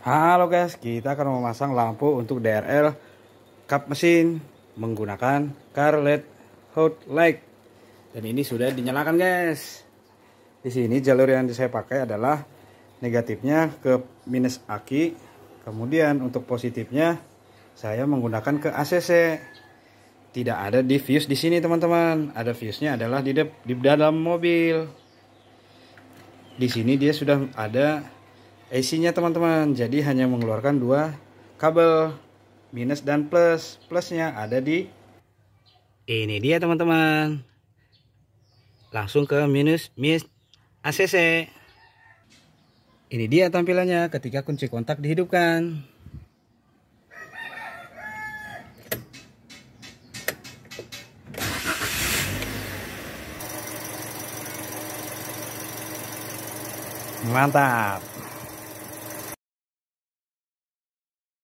Halo guys, kita akan memasang lampu untuk DRL cup mesin menggunakan car LED Hot Light. Dan ini sudah dinyalakan guys. Di sini jalur yang saya pakai adalah negatifnya ke minus aki. Kemudian untuk positifnya saya menggunakan ke ACC. Tidak ada di fuse di sini teman-teman. Ada fuse-nya adalah di, di dalam mobil. Di sini dia sudah ada AC-nya teman-teman. Jadi hanya mengeluarkan dua kabel minus dan plus. Plusnya ada di ini dia teman-teman. Langsung ke minus minus ACC. Ini dia tampilannya ketika kunci kontak dihidupkan. Mantap.